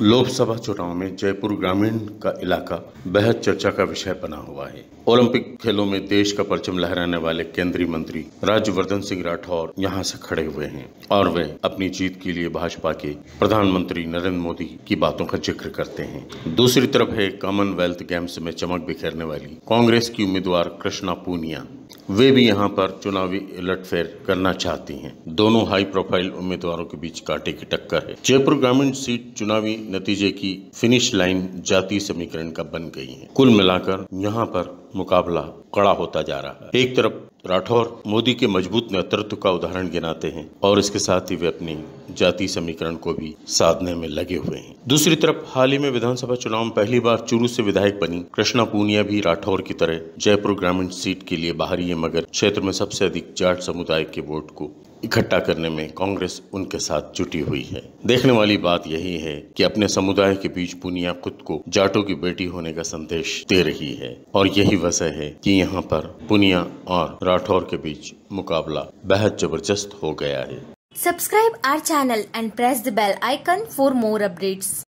लोकसभा चुनाव में जयपुर ग्रामीण का इलाका बेहद चर्चा का विषय बना हुआ है ओलंपिक खेलों में देश का परचम लहराने वाले केंद्रीय मंत्री राज्यवर्धन सिंह राठौर यहां से खड़े हुए हैं और वे अपनी जीत के लिए भाजपा के प्रधानमंत्री नरेंद्र मोदी की बातों का जिक्र करते हैं दूसरी तरफ है कॉमनवेल्थ गेम्स में चमक बिखेरने वाली कांग्रेस की उम्मीदवार कृष्णा पूनिया वे भी यहां पर चुनावी लटफेर करना चाहती हैं दोनों हाई प्रोफाइल उम्मीदवारों के बीच कांटे की टक्कर है जयपुर ग्रामीण सीट चुनावी नतीजे की फिनिश लाइन जाति समीकरण का बन गई है कुल मिलाकर यहां पर मुकाबला कड़ा होता जा रहा है एक तरफ राठौर मोदी के मजबूत नेतृत्व का उदाहरण गिनाते हैं और इसके साथ ही वे अपनी जाति समीकरण को भी साधने में लगे हुए हैं दूसरी तरफ हाल ही में विधानसभा चुनाव में पहली बार चुरू से विधायक बनी कृष्णा पूनिया भी राठौर की तरह जयपुर ग्रामीण सीट के लिए बाहरी है मगर क्षेत्र में सबसे अधिक जाट समुदाय के वोट को इकट्ठा करने में कांग्रेस उनके साथ जुटी हुई है देखने वाली बात यही है कि अपने समुदाय के बीच पुनिया खुद को जाटों की बेटी होने का संदेश दे रही है और यही वजह है कि यहाँ पर पुनिया और राठौर के बीच मुकाबला बेहद जबरदस्त हो गया है subscribe our channel and press the bell icon for more updates